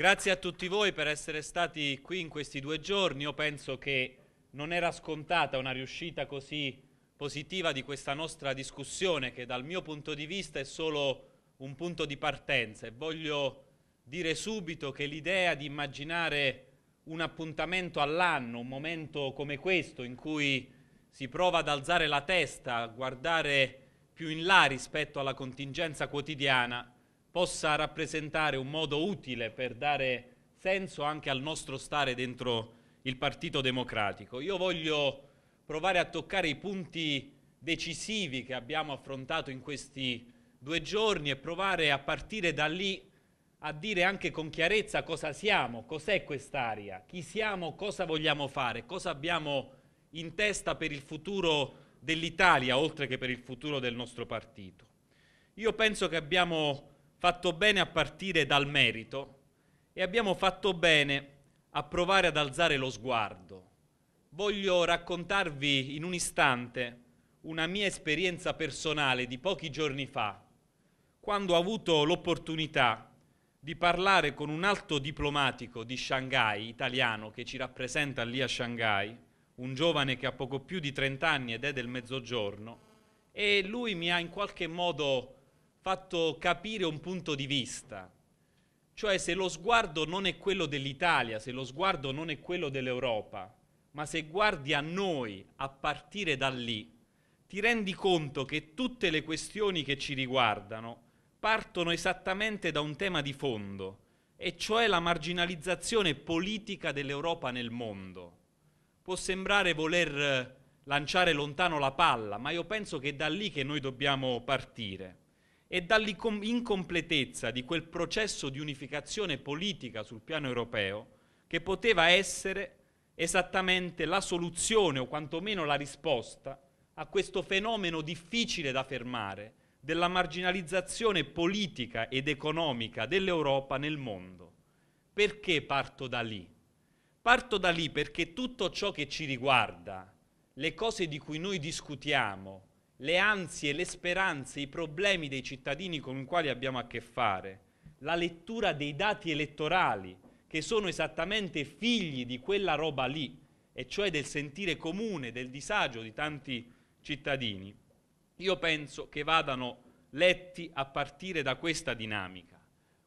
Grazie a tutti voi per essere stati qui in questi due giorni. Io penso che non era scontata una riuscita così positiva di questa nostra discussione che dal mio punto di vista è solo un punto di partenza e voglio dire subito che l'idea di immaginare un appuntamento all'anno, un momento come questo in cui si prova ad alzare la testa, a guardare più in là rispetto alla contingenza quotidiana, possa rappresentare un modo utile per dare senso anche al nostro stare dentro il Partito Democratico. Io voglio provare a toccare i punti decisivi che abbiamo affrontato in questi due giorni e provare a partire da lì a dire anche con chiarezza cosa siamo, cos'è quest'area, chi siamo, cosa vogliamo fare, cosa abbiamo in testa per il futuro dell'Italia, oltre che per il futuro del nostro partito. Io penso che abbiamo fatto bene a partire dal merito e abbiamo fatto bene a provare ad alzare lo sguardo. Voglio raccontarvi in un istante una mia esperienza personale di pochi giorni fa, quando ho avuto l'opportunità di parlare con un alto diplomatico di Shanghai, italiano, che ci rappresenta lì a Shanghai, un giovane che ha poco più di 30 anni ed è del Mezzogiorno, e lui mi ha in qualche modo fatto capire un punto di vista, cioè se lo sguardo non è quello dell'Italia, se lo sguardo non è quello dell'Europa, ma se guardi a noi a partire da lì, ti rendi conto che tutte le questioni che ci riguardano partono esattamente da un tema di fondo, e cioè la marginalizzazione politica dell'Europa nel mondo. Può sembrare voler lanciare lontano la palla, ma io penso che è da lì che noi dobbiamo partire e dall'incompletezza di quel processo di unificazione politica sul piano europeo che poteva essere esattamente la soluzione o quantomeno la risposta a questo fenomeno difficile da fermare della marginalizzazione politica ed economica dell'Europa nel mondo. Perché parto da lì? Parto da lì perché tutto ciò che ci riguarda, le cose di cui noi discutiamo, le ansie, le speranze, i problemi dei cittadini con i quali abbiamo a che fare, la lettura dei dati elettorali, che sono esattamente figli di quella roba lì, e cioè del sentire comune, del disagio di tanti cittadini, io penso che vadano letti a partire da questa dinamica.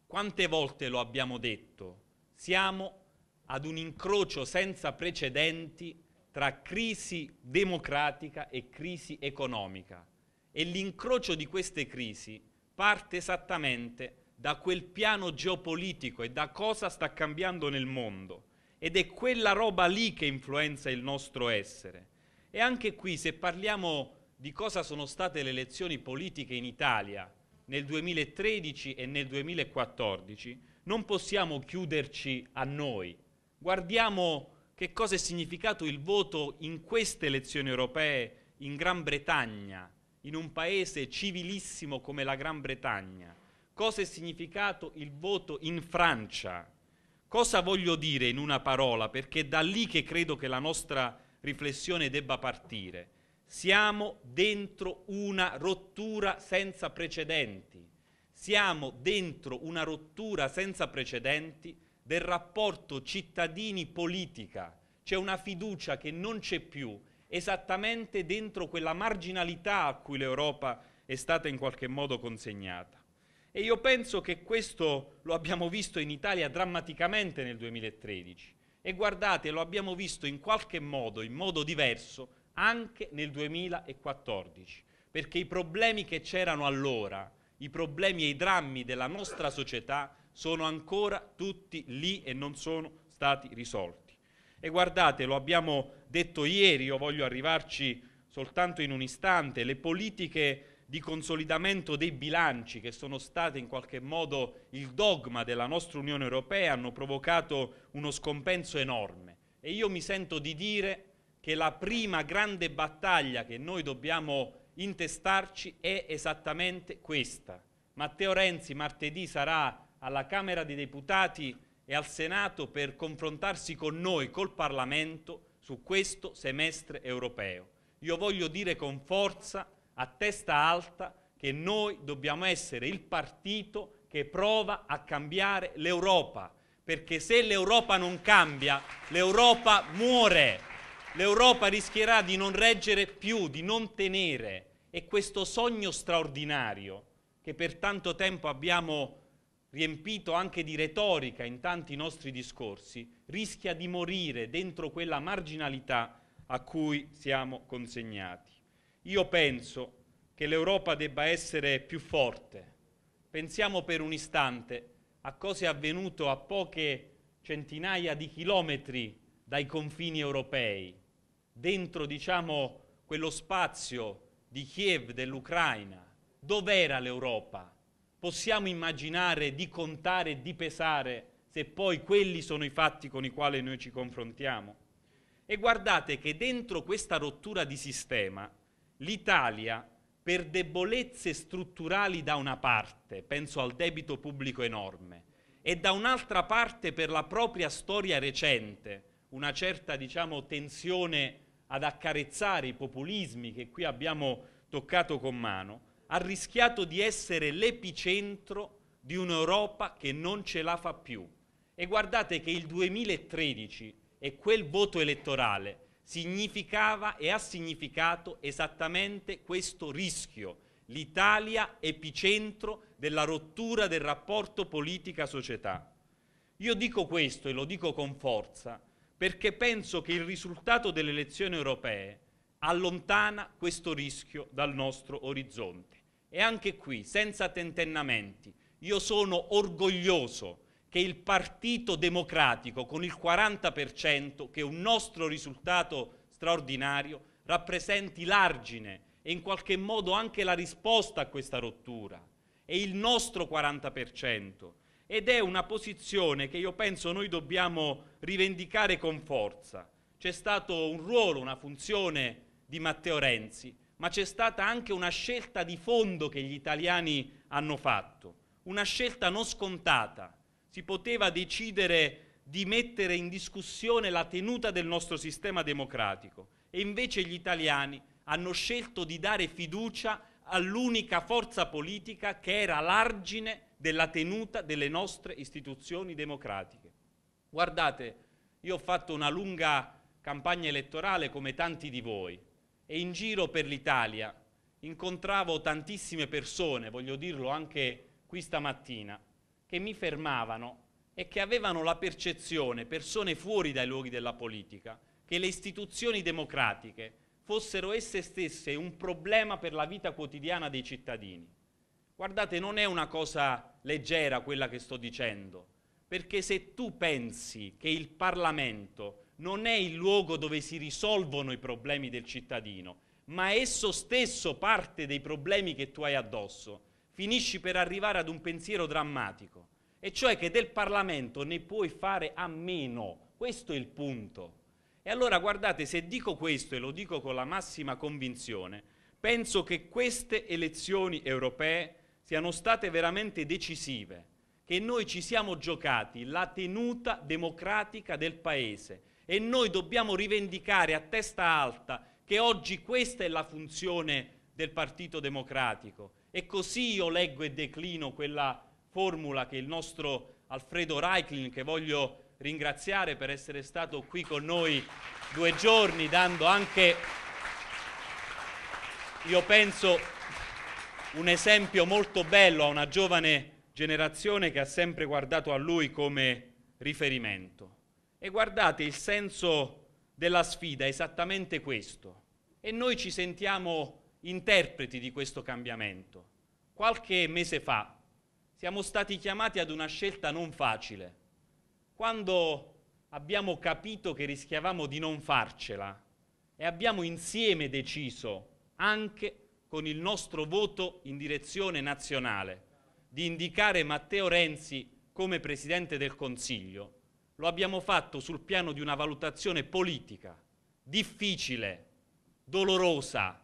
Quante volte lo abbiamo detto? Siamo ad un incrocio senza precedenti tra crisi democratica e crisi economica e l'incrocio di queste crisi parte esattamente da quel piano geopolitico e da cosa sta cambiando nel mondo ed è quella roba lì che influenza il nostro essere. E anche qui se parliamo di cosa sono state le elezioni politiche in Italia nel 2013 e nel 2014, non possiamo chiuderci a noi. Guardiamo che cosa è significato il voto in queste elezioni europee in Gran Bretagna, in un paese civilissimo come la Gran Bretagna, cosa è significato il voto in Francia. Cosa voglio dire in una parola? Perché è da lì che credo che la nostra riflessione debba partire. Siamo dentro una rottura senza precedenti. Siamo dentro una rottura senza precedenti del rapporto cittadini-politica. C'è una fiducia che non c'è più esattamente dentro quella marginalità a cui l'Europa è stata in qualche modo consegnata. E io penso che questo lo abbiamo visto in Italia drammaticamente nel 2013 e guardate, lo abbiamo visto in qualche modo, in modo diverso, anche nel 2014, perché i problemi che c'erano allora, i problemi e i drammi della nostra società sono ancora tutti lì e non sono stati risolti. E guardate, lo abbiamo detto ieri, io voglio arrivarci soltanto in un istante, le politiche di consolidamento dei bilanci che sono state in qualche modo il dogma della nostra Unione Europea hanno provocato uno scompenso enorme e io mi sento di dire che la prima grande battaglia che noi dobbiamo intestarci è esattamente questa. Matteo Renzi martedì sarà alla Camera dei Deputati e al Senato per confrontarsi con noi, col Parlamento, su questo semestre europeo. Io voglio dire con forza, a testa alta, che noi dobbiamo essere il partito che prova a cambiare l'Europa, perché se l'Europa non cambia, l'Europa muore, l'Europa rischierà di non reggere più, di non tenere e questo sogno straordinario che per tanto tempo abbiamo riempito anche di retorica in tanti nostri discorsi, rischia di morire dentro quella marginalità a cui siamo consegnati. Io penso che l'Europa debba essere più forte. Pensiamo per un istante a cosa è avvenuto a poche centinaia di chilometri dai confini europei, dentro diciamo quello spazio di Kiev dell'Ucraina. Dov'era l'Europa? possiamo immaginare di contare e di pesare se poi quelli sono i fatti con i quali noi ci confrontiamo? E guardate che dentro questa rottura di sistema l'Italia, per debolezze strutturali da una parte, penso al debito pubblico enorme, e da un'altra parte per la propria storia recente, una certa diciamo, tensione ad accarezzare i populismi che qui abbiamo toccato con mano, ha rischiato di essere l'epicentro di un'Europa che non ce la fa più. E guardate che il 2013 e quel voto elettorale significava e ha significato esattamente questo rischio, l'Italia epicentro della rottura del rapporto politica-società. Io dico questo e lo dico con forza perché penso che il risultato delle elezioni europee allontana questo rischio dal nostro orizzonte. E anche qui, senza tentennamenti, io sono orgoglioso che il Partito Democratico con il 40%, che è un nostro risultato straordinario, rappresenti l'argine e in qualche modo anche la risposta a questa rottura. È il nostro 40% ed è una posizione che io penso noi dobbiamo rivendicare con forza. C'è stato un ruolo, una funzione di Matteo Renzi, ma c'è stata anche una scelta di fondo che gli italiani hanno fatto, una scelta non scontata. Si poteva decidere di mettere in discussione la tenuta del nostro sistema democratico e invece gli italiani hanno scelto di dare fiducia all'unica forza politica che era l'argine della tenuta delle nostre istituzioni democratiche. Guardate, io ho fatto una lunga campagna elettorale come tanti di voi e in giro per l'Italia incontravo tantissime persone, voglio dirlo anche qui stamattina, che mi fermavano e che avevano la percezione, persone fuori dai luoghi della politica, che le istituzioni democratiche fossero esse stesse un problema per la vita quotidiana dei cittadini. Guardate, non è una cosa leggera quella che sto dicendo, perché se tu pensi che il Parlamento non è il luogo dove si risolvono i problemi del cittadino, ma esso stesso parte dei problemi che tu hai addosso. Finisci per arrivare ad un pensiero drammatico, e cioè che del Parlamento ne puoi fare a meno. Questo è il punto. E allora guardate, se dico questo e lo dico con la massima convinzione, penso che queste elezioni europee siano state veramente decisive, che noi ci siamo giocati la tenuta democratica del Paese e noi dobbiamo rivendicare a testa alta che oggi questa è la funzione del Partito Democratico. E così io leggo e declino quella formula che il nostro Alfredo Reiklin, che voglio ringraziare per essere stato qui con noi due giorni, dando anche, io penso, un esempio molto bello a una giovane generazione che ha sempre guardato a lui come riferimento. E guardate, il senso della sfida è esattamente questo. E noi ci sentiamo interpreti di questo cambiamento. Qualche mese fa siamo stati chiamati ad una scelta non facile. Quando abbiamo capito che rischiavamo di non farcela e abbiamo insieme deciso, anche con il nostro voto in direzione nazionale, di indicare Matteo Renzi come Presidente del Consiglio, lo abbiamo fatto sul piano di una valutazione politica, difficile, dolorosa,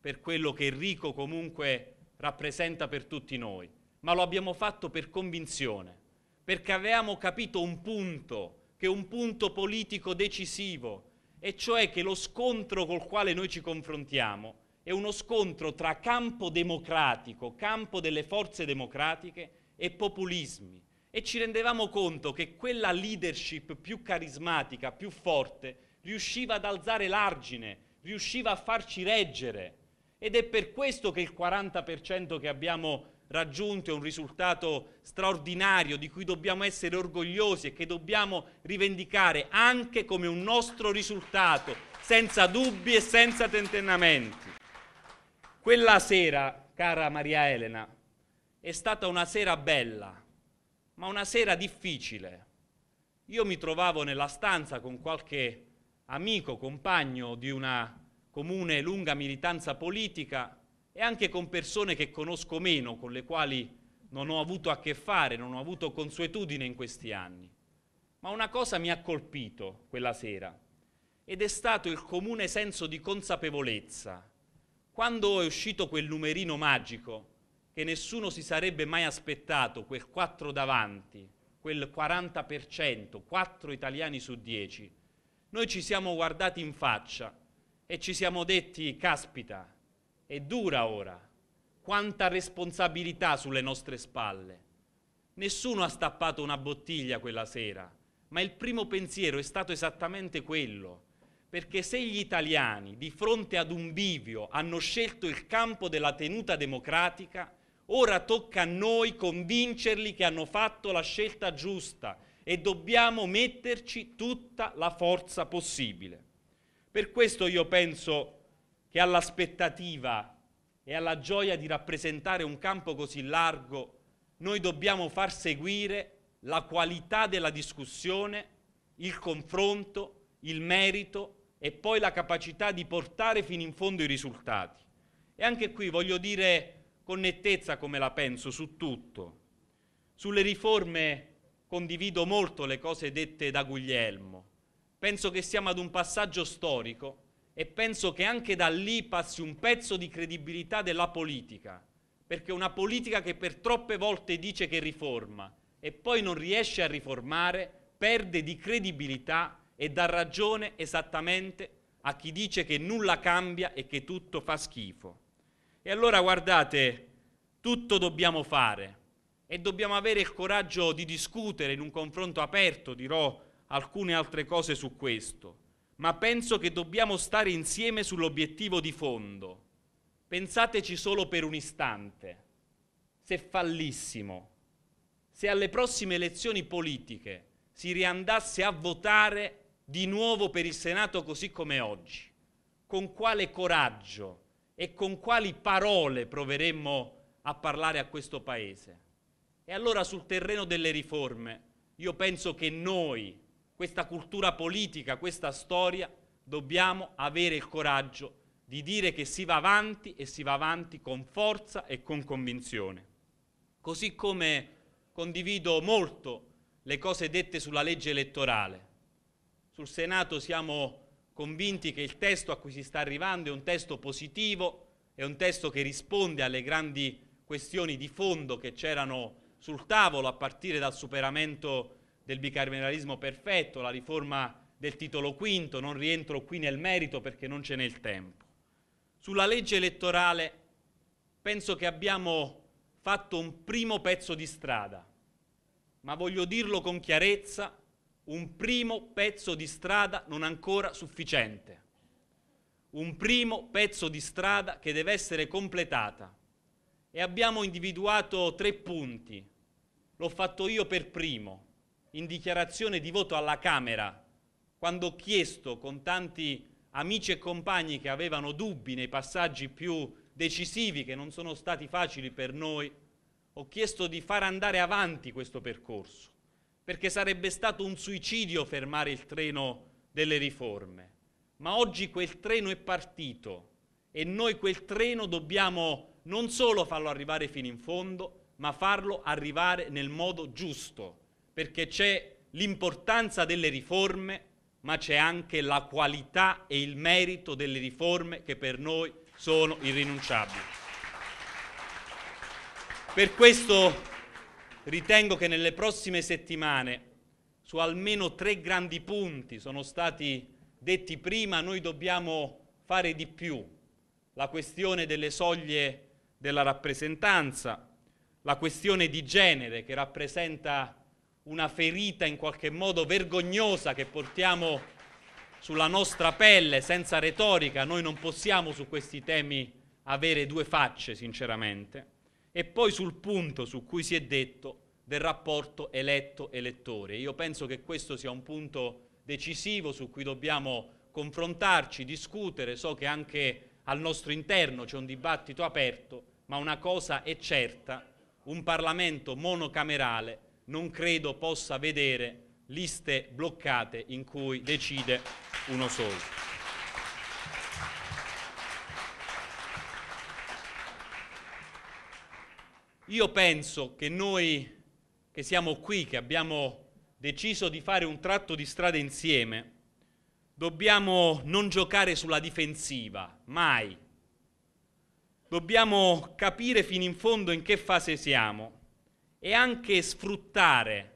per quello che Enrico comunque rappresenta per tutti noi, ma lo abbiamo fatto per convinzione, perché avevamo capito un punto, che è un punto politico decisivo, e cioè che lo scontro col quale noi ci confrontiamo è uno scontro tra campo democratico, campo delle forze democratiche e populismi, e ci rendevamo conto che quella leadership più carismatica, più forte, riusciva ad alzare l'argine, riusciva a farci reggere. Ed è per questo che il 40% che abbiamo raggiunto è un risultato straordinario di cui dobbiamo essere orgogliosi e che dobbiamo rivendicare anche come un nostro risultato, senza dubbi e senza tentennamenti. Quella sera, cara Maria Elena, è stata una sera bella, ma una sera difficile. Io mi trovavo nella stanza con qualche amico, compagno di una comune lunga militanza politica e anche con persone che conosco meno, con le quali non ho avuto a che fare, non ho avuto consuetudine in questi anni. Ma una cosa mi ha colpito quella sera ed è stato il comune senso di consapevolezza. Quando è uscito quel numerino magico, che nessuno si sarebbe mai aspettato quel 4 davanti, quel 40%, 4 italiani su 10, noi ci siamo guardati in faccia e ci siamo detti, caspita, è dura ora, quanta responsabilità sulle nostre spalle. Nessuno ha stappato una bottiglia quella sera, ma il primo pensiero è stato esattamente quello, perché se gli italiani di fronte ad un bivio hanno scelto il campo della tenuta democratica, Ora tocca a noi convincerli che hanno fatto la scelta giusta e dobbiamo metterci tutta la forza possibile. Per questo io penso che all'aspettativa e alla gioia di rappresentare un campo così largo noi dobbiamo far seguire la qualità della discussione, il confronto, il merito e poi la capacità di portare fino in fondo i risultati. E anche qui voglio dire con nettezza come la penso su tutto. Sulle riforme condivido molto le cose dette da Guglielmo. Penso che siamo ad un passaggio storico e penso che anche da lì passi un pezzo di credibilità della politica, perché una politica che per troppe volte dice che riforma e poi non riesce a riformare perde di credibilità e dà ragione esattamente a chi dice che nulla cambia e che tutto fa schifo. E allora guardate, tutto dobbiamo fare e dobbiamo avere il coraggio di discutere in un confronto aperto, dirò alcune altre cose su questo, ma penso che dobbiamo stare insieme sull'obiettivo di fondo. Pensateci solo per un istante, se fallissimo, se alle prossime elezioni politiche si riandasse a votare di nuovo per il Senato così come oggi, con quale coraggio e con quali parole proveremmo a parlare a questo Paese. E allora sul terreno delle riforme io penso che noi, questa cultura politica, questa storia, dobbiamo avere il coraggio di dire che si va avanti e si va avanti con forza e con convinzione. Così come condivido molto le cose dette sulla legge elettorale. Sul Senato siamo convinti che il testo a cui si sta arrivando è un testo positivo, è un testo che risponde alle grandi questioni di fondo che c'erano sul tavolo a partire dal superamento del bicameralismo perfetto, la riforma del titolo quinto, non rientro qui nel merito perché non ce n'è il tempo. Sulla legge elettorale penso che abbiamo fatto un primo pezzo di strada, ma voglio dirlo con chiarezza, un primo pezzo di strada non ancora sufficiente, un primo pezzo di strada che deve essere completata. E abbiamo individuato tre punti. L'ho fatto io per primo, in dichiarazione di voto alla Camera, quando ho chiesto con tanti amici e compagni che avevano dubbi nei passaggi più decisivi, che non sono stati facili per noi, ho chiesto di far andare avanti questo percorso perché sarebbe stato un suicidio fermare il treno delle riforme. Ma oggi quel treno è partito e noi quel treno dobbiamo non solo farlo arrivare fino in fondo, ma farlo arrivare nel modo giusto, perché c'è l'importanza delle riforme, ma c'è anche la qualità e il merito delle riforme che per noi sono irrinunciabili. Per questo Ritengo che nelle prossime settimane, su almeno tre grandi punti, sono stati detti prima, noi dobbiamo fare di più. La questione delle soglie della rappresentanza, la questione di genere che rappresenta una ferita in qualche modo vergognosa che portiamo sulla nostra pelle senza retorica, noi non possiamo su questi temi avere due facce, sinceramente e poi sul punto su cui si è detto del rapporto eletto-elettore. Io penso che questo sia un punto decisivo su cui dobbiamo confrontarci, discutere, so che anche al nostro interno c'è un dibattito aperto, ma una cosa è certa, un Parlamento monocamerale non credo possa vedere liste bloccate in cui decide uno solo. Io penso che noi che siamo qui, che abbiamo deciso di fare un tratto di strada insieme, dobbiamo non giocare sulla difensiva, mai. Dobbiamo capire fino in fondo in che fase siamo e anche sfruttare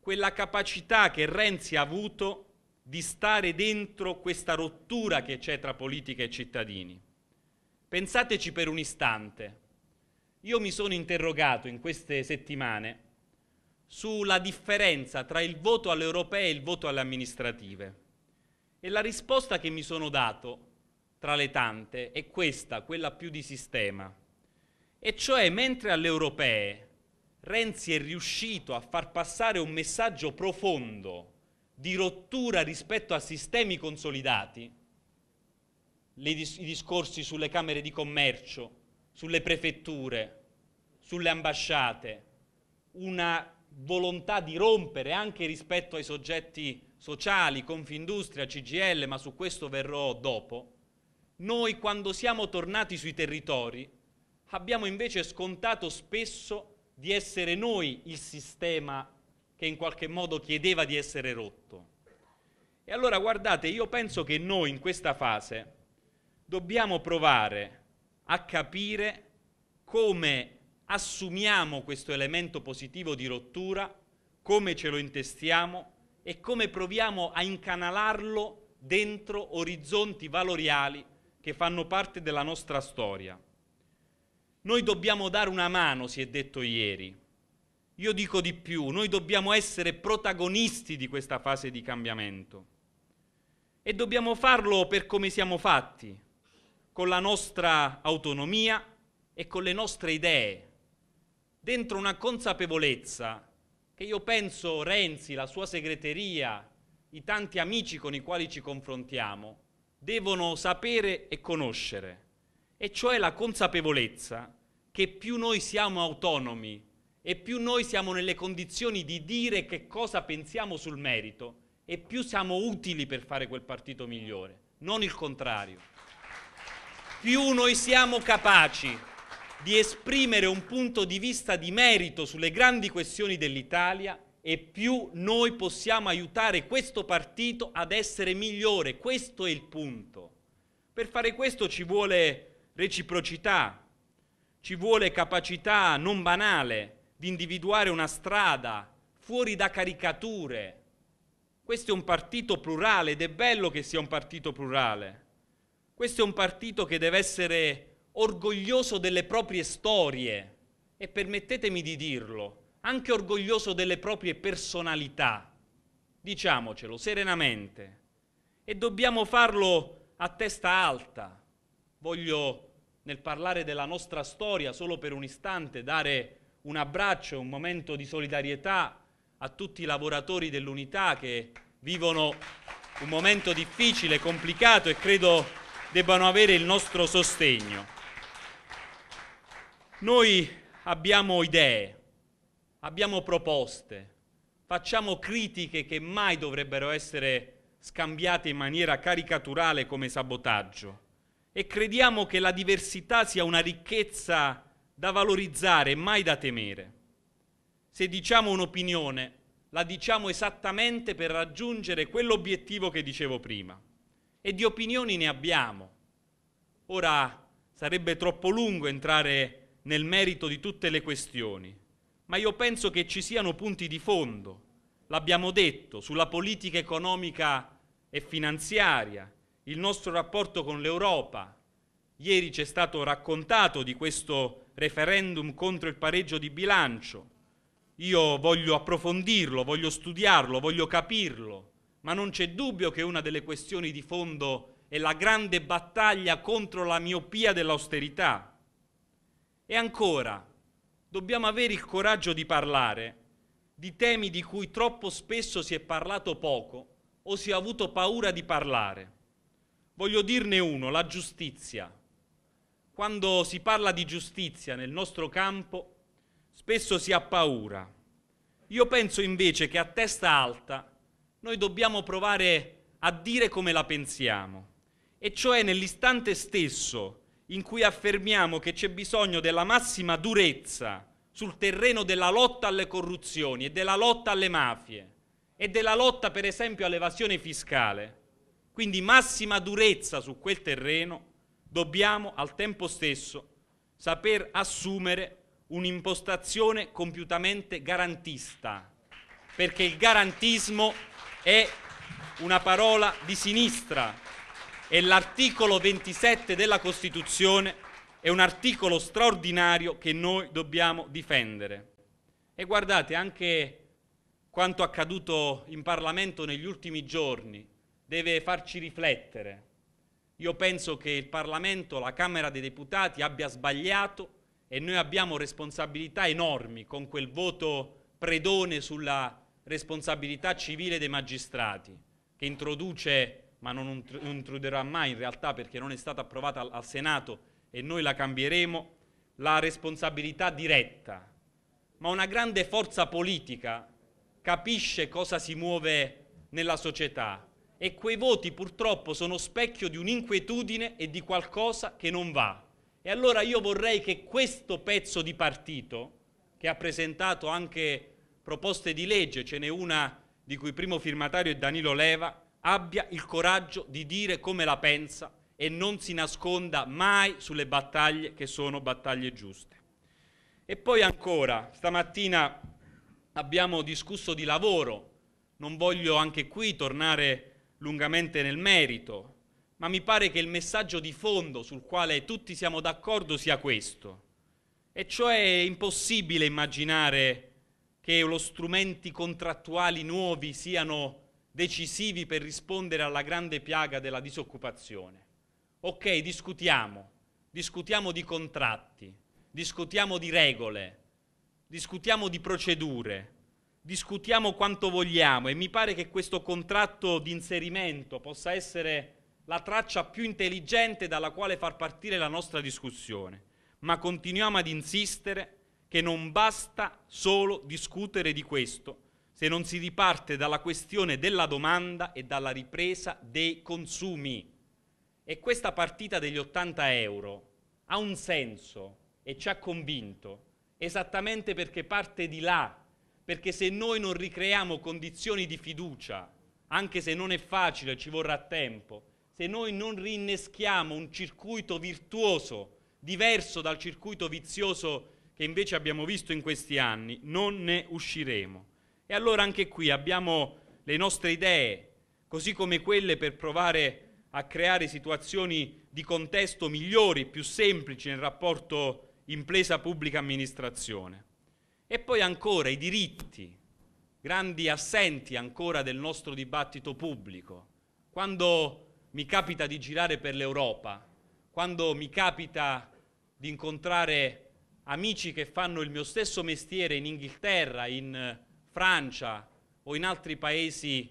quella capacità che Renzi ha avuto di stare dentro questa rottura che c'è tra politica e cittadini. Pensateci per un istante io mi sono interrogato in queste settimane sulla differenza tra il voto alle europee e il voto alle amministrative. E la risposta che mi sono dato, tra le tante, è questa, quella più di sistema. E cioè, mentre alle europee Renzi è riuscito a far passare un messaggio profondo di rottura rispetto a sistemi consolidati, i discorsi sulle camere di commercio, sulle prefetture, sulle ambasciate, una volontà di rompere anche rispetto ai soggetti sociali, Confindustria, CGL, ma su questo verrò dopo, noi quando siamo tornati sui territori abbiamo invece scontato spesso di essere noi il sistema che in qualche modo chiedeva di essere rotto. E allora guardate, io penso che noi in questa fase dobbiamo provare a capire come assumiamo questo elemento positivo di rottura, come ce lo intestiamo e come proviamo a incanalarlo dentro orizzonti valoriali che fanno parte della nostra storia. Noi dobbiamo dare una mano, si è detto ieri. Io dico di più, noi dobbiamo essere protagonisti di questa fase di cambiamento e dobbiamo farlo per come siamo fatti, con la nostra autonomia e con le nostre idee, dentro una consapevolezza che io penso Renzi, la sua segreteria, i tanti amici con i quali ci confrontiamo, devono sapere e conoscere, e cioè la consapevolezza che più noi siamo autonomi e più noi siamo nelle condizioni di dire che cosa pensiamo sul merito, e più siamo utili per fare quel partito migliore, non il contrario più noi siamo capaci di esprimere un punto di vista di merito sulle grandi questioni dell'Italia e più noi possiamo aiutare questo partito ad essere migliore. Questo è il punto. Per fare questo ci vuole reciprocità, ci vuole capacità non banale di individuare una strada fuori da caricature. Questo è un partito plurale ed è bello che sia un partito plurale. Questo è un partito che deve essere orgoglioso delle proprie storie e permettetemi di dirlo, anche orgoglioso delle proprie personalità. Diciamocelo serenamente. E dobbiamo farlo a testa alta. Voglio, nel parlare della nostra storia, solo per un istante, dare un abbraccio, un momento di solidarietà a tutti i lavoratori dell'unità che vivono un momento difficile, complicato e credo debbano avere il nostro sostegno. Noi abbiamo idee, abbiamo proposte, facciamo critiche che mai dovrebbero essere scambiate in maniera caricaturale come sabotaggio e crediamo che la diversità sia una ricchezza da valorizzare, e mai da temere. Se diciamo un'opinione, la diciamo esattamente per raggiungere quell'obiettivo che dicevo prima e di opinioni ne abbiamo. Ora sarebbe troppo lungo entrare nel merito di tutte le questioni, ma io penso che ci siano punti di fondo, l'abbiamo detto, sulla politica economica e finanziaria, il nostro rapporto con l'Europa. Ieri c'è stato raccontato di questo referendum contro il pareggio di bilancio. Io voglio approfondirlo, voglio studiarlo, voglio capirlo ma non c'è dubbio che una delle questioni di fondo è la grande battaglia contro la miopia dell'austerità. E ancora, dobbiamo avere il coraggio di parlare di temi di cui troppo spesso si è parlato poco o si è avuto paura di parlare. Voglio dirne uno, la giustizia. Quando si parla di giustizia nel nostro campo, spesso si ha paura. Io penso invece che a testa alta noi dobbiamo provare a dire come la pensiamo, e cioè nell'istante stesso in cui affermiamo che c'è bisogno della massima durezza sul terreno della lotta alle corruzioni e della lotta alle mafie e della lotta per esempio all'evasione fiscale, quindi massima durezza su quel terreno, dobbiamo al tempo stesso saper assumere un'impostazione compiutamente garantista, perché il garantismo è una parola di sinistra e l'articolo 27 della Costituzione è un articolo straordinario che noi dobbiamo difendere. E guardate anche quanto accaduto in Parlamento negli ultimi giorni deve farci riflettere. Io penso che il Parlamento, la Camera dei Deputati abbia sbagliato e noi abbiamo responsabilità enormi con quel voto predone sulla responsabilità civile dei magistrati, che introduce, ma non intruderà mai in realtà perché non è stata approvata al, Senato e noi la cambieremo, la responsabilità diretta, ma una grande forza politica capisce cosa si muove nella società e quei voti purtroppo sono specchio di un'inquietudine e di qualcosa che non va. E allora io vorrei che questo pezzo di partito, che ha presentato anche proposte di legge, ce n'è una di cui primo firmatario è Danilo Leva, abbia il coraggio di dire come la pensa e non si nasconda mai sulle battaglie che sono battaglie giuste. E poi ancora, stamattina abbiamo discusso di lavoro, non voglio anche qui tornare lungamente nel merito, ma mi pare che il messaggio di fondo sul quale tutti siamo d'accordo sia questo, e cioè è impossibile immaginare che lo strumenti contrattuali nuovi siano decisivi per rispondere alla grande piaga della disoccupazione. Ok, discutiamo, discutiamo di contratti, discutiamo di regole, discutiamo di procedure, discutiamo quanto vogliamo e mi pare che questo contratto di inserimento possa essere la traccia più intelligente dalla quale far partire la nostra discussione, ma continuiamo ad insistere che non basta solo discutere di questo se non si riparte dalla questione della domanda e dalla ripresa dei consumi. E questa partita degli 80 euro ha un senso e ci ha convinto esattamente perché parte di là, perché se noi non ricreiamo condizioni di fiducia, anche se non è facile, ci vorrà tempo, se noi non rinneschiamo un circuito virtuoso diverso dal circuito vizioso che invece abbiamo visto in questi anni, non ne usciremo. E allora anche qui abbiamo le nostre idee, così come quelle per provare a creare situazioni di contesto migliori, più semplici nel rapporto impresa pubblica amministrazione. E poi ancora i diritti, grandi assenti ancora del nostro dibattito pubblico. Quando mi capita di girare per l'Europa, quando mi capita di incontrare amici che fanno il mio stesso mestiere in Inghilterra, in eh, Francia o in altri paesi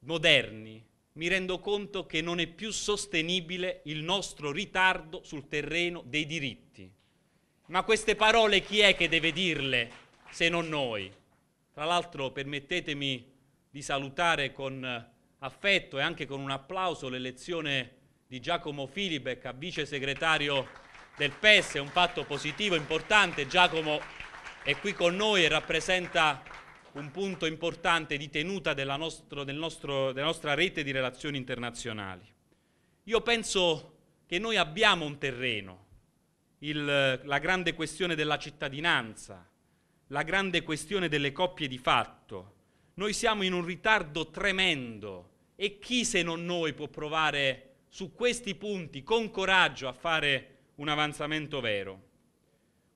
moderni, mi rendo conto che non è più sostenibile il nostro ritardo sul terreno dei diritti. Ma queste parole chi è che deve dirle se non noi? Tra l'altro permettetemi di salutare con eh, affetto e anche con un applauso l'elezione di Giacomo Filibeck a vice segretario del PES, è un fatto positivo, importante. Giacomo è qui con noi e rappresenta un punto importante di tenuta della, nostro, del nostro, della nostra rete di relazioni internazionali. Io penso che noi abbiamo un terreno, il, la grande questione della cittadinanza, la grande questione delle coppie di fatto. Noi siamo in un ritardo tremendo e chi se non noi può provare su questi punti con coraggio a fare un avanzamento vero.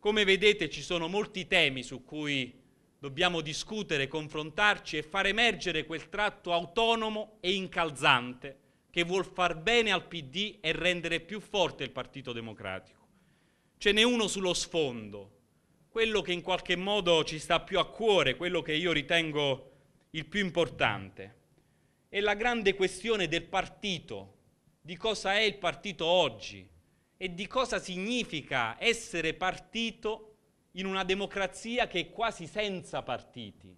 Come vedete ci sono molti temi su cui dobbiamo discutere, confrontarci e far emergere quel tratto autonomo e incalzante che vuol far bene al PD e rendere più forte il Partito Democratico. Ce n'è uno sullo sfondo, quello che in qualche modo ci sta più a cuore, quello che io ritengo il più importante. È la grande questione del partito, di cosa è il partito oggi, e di cosa significa essere partito in una democrazia che è quasi senza partiti.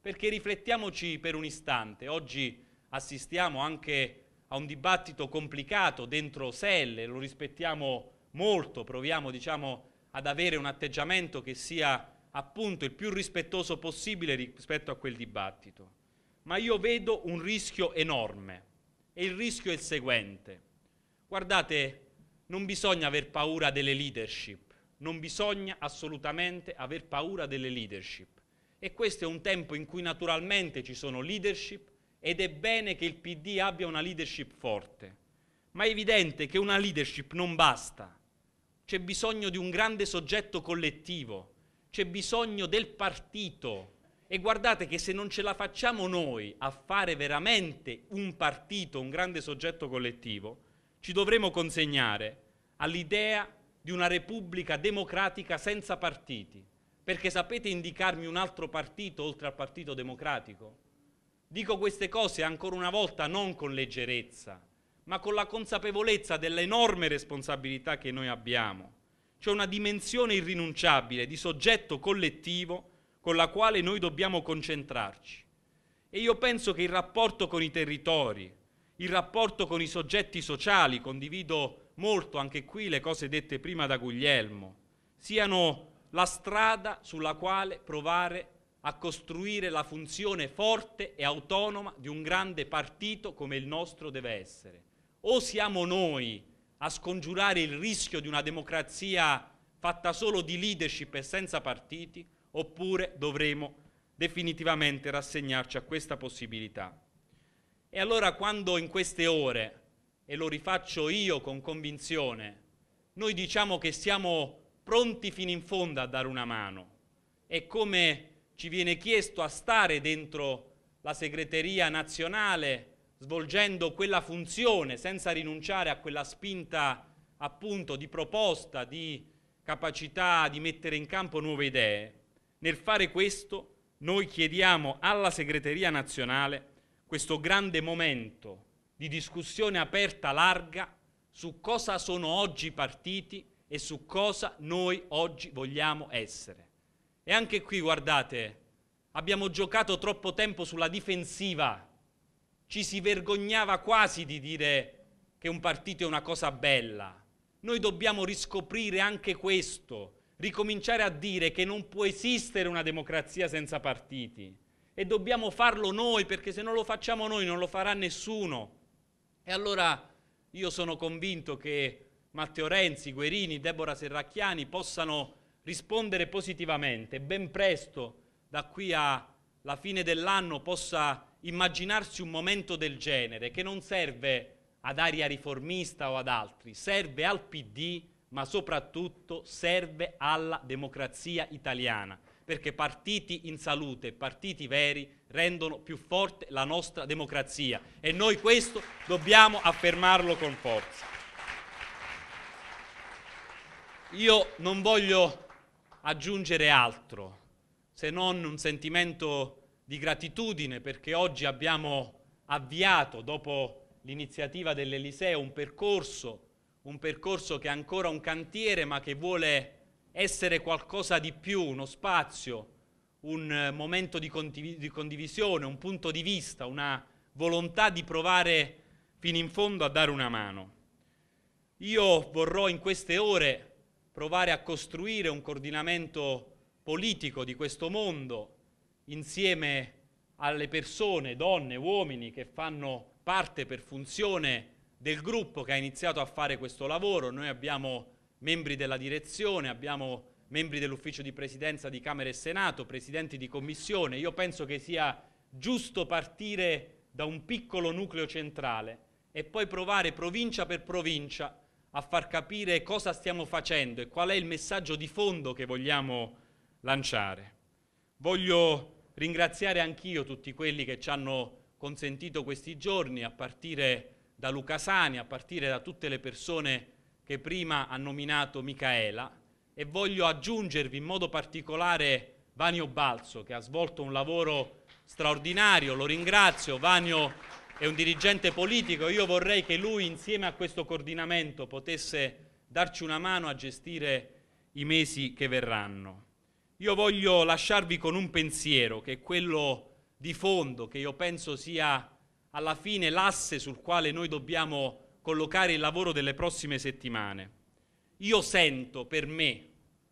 Perché riflettiamoci per un istante, oggi assistiamo anche a un dibattito complicato dentro Selle, lo rispettiamo molto, proviamo diciamo, ad avere un atteggiamento che sia appunto il più rispettoso possibile rispetto a quel dibattito. Ma io vedo un rischio enorme e il rischio è il seguente. Guardate, non bisogna aver paura delle leadership, non bisogna assolutamente aver paura delle leadership. E questo è un tempo in cui naturalmente ci sono leadership ed è bene che il PD abbia una leadership forte. Ma è evidente che una leadership non basta. C'è bisogno di un grande soggetto collettivo, c'è bisogno del partito. E guardate che se non ce la facciamo noi a fare veramente un partito, un grande soggetto collettivo, ci dovremo consegnare all'idea di una repubblica democratica senza partiti, perché sapete indicarmi un altro partito oltre al Partito Democratico? Dico queste cose ancora una volta non con leggerezza, ma con la consapevolezza dell'enorme responsabilità che noi abbiamo. C'è cioè una dimensione irrinunciabile di soggetto collettivo con la quale noi dobbiamo concentrarci. E io penso che il rapporto con i territori, il rapporto con i soggetti sociali, condivido molto anche qui le cose dette prima da Guglielmo, siano la strada sulla quale provare a costruire la funzione forte e autonoma di un grande partito come il nostro deve essere. O siamo noi a scongiurare il rischio di una democrazia fatta solo di leadership e senza partiti, oppure dovremo definitivamente rassegnarci a questa possibilità. E allora quando in queste ore, e lo rifaccio io con convinzione, noi diciamo che siamo pronti fino in fondo a dare una mano, è come ci viene chiesto a stare dentro la segreteria nazionale, svolgendo quella funzione senza rinunciare a quella spinta appunto di proposta, di capacità di mettere in campo nuove idee, nel fare questo noi chiediamo alla segreteria nazionale questo grande momento di discussione aperta larga su cosa sono oggi partiti e su cosa noi oggi vogliamo essere. E anche qui, guardate, abbiamo giocato troppo tempo sulla difensiva, ci si vergognava quasi di dire che un partito è una cosa bella. Noi dobbiamo riscoprire anche questo, ricominciare a dire che non può esistere una democrazia senza partiti e dobbiamo farlo noi perché se non lo facciamo noi non lo farà nessuno. E allora io sono convinto che Matteo Renzi, Guerini, Deborah Serracchiani possano rispondere positivamente, ben presto da qui alla fine dell'anno possa immaginarsi un momento del genere che non serve ad aria riformista o ad altri, serve al PD ma soprattutto serve alla democrazia italiana perché partiti in salute, partiti veri, rendono più forte la nostra democrazia e noi questo dobbiamo affermarlo con forza. Io non voglio aggiungere altro se non un sentimento di gratitudine perché oggi abbiamo avviato dopo l'iniziativa dell'Eliseo un percorso, un percorso che è ancora un cantiere ma che vuole essere qualcosa di più, uno spazio, un eh, momento di, condiv- di condivisione, un punto di vista, una volontà di provare fino in fondo a dare una mano. Io vorrò in queste ore provare a costruire un coordinamento politico di questo mondo insieme alle persone, donne, uomini che fanno parte per funzione del gruppo che ha iniziato a fare questo lavoro. Noi abbiamo membri della direzione, abbiamo membri dell'ufficio di presidenza di Camera e Senato, presidenti di commissione. Io penso che sia giusto partire da un piccolo nucleo centrale e poi provare provincia per provincia a far capire cosa stiamo facendo e qual è il messaggio di fondo che vogliamo lanciare. Voglio ringraziare anch'io tutti quelli che ci hanno consentito questi giorni, a partire da Luca Sani, a partire da tutte le persone che che prima ha nominato Micaela e voglio aggiungervi in modo particolare Vanio Balzo che ha svolto un lavoro straordinario, lo ringrazio, Vanio è un dirigente politico, io vorrei che lui insieme a questo coordinamento potesse darci una mano a gestire i mesi che verranno. Io voglio lasciarvi con un pensiero che è quello di fondo, che io penso sia alla fine l'asse sul quale noi dobbiamo collocare il lavoro delle prossime settimane. Io sento per me,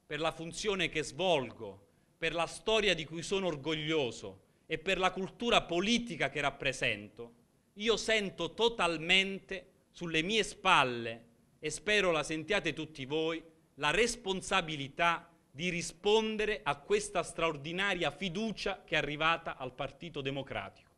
per la funzione che svolgo, per la storia di cui sono orgoglioso e per la cultura politica che rappresento, io sento totalmente sulle mie spalle, e spero la sentiate tutti voi, la responsabilità di rispondere a questa straordinaria fiducia che è arrivata al Partito Democratico.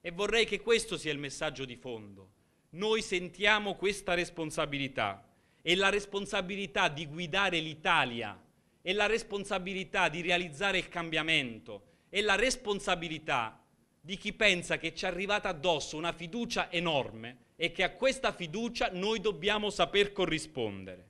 E vorrei che questo sia il messaggio di fondo. Noi sentiamo questa responsabilità e la responsabilità di guidare l'Italia e la responsabilità di realizzare il cambiamento è la responsabilità di chi pensa che ci è arrivata addosso una fiducia enorme e che a questa fiducia noi dobbiamo saper corrispondere.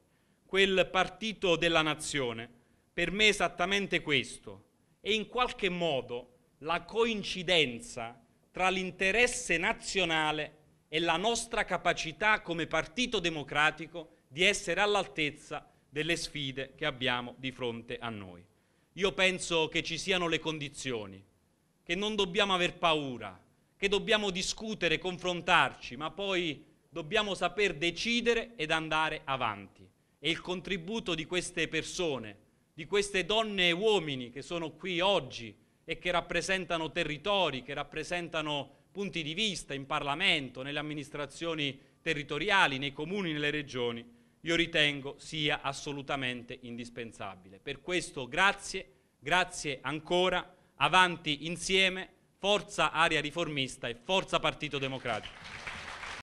Quel partito della nazione per me è esattamente questo è in qualche modo la coincidenza tra l'interesse nazionale e la nostra capacità come Partito Democratico di essere all'altezza delle sfide che abbiamo di fronte a noi. Io penso che ci siano le condizioni, che non dobbiamo aver paura, che dobbiamo discutere, confrontarci, ma poi dobbiamo saper decidere ed andare avanti. E il contributo di queste persone, di queste donne e uomini che sono qui oggi e che rappresentano territori, che rappresentano punti di vista in Parlamento, nelle amministrazioni territoriali, nei comuni, nelle regioni, io ritengo sia assolutamente indispensabile. Per questo grazie, grazie ancora, avanti insieme, forza Aria Riformista e forza Partito Democratico.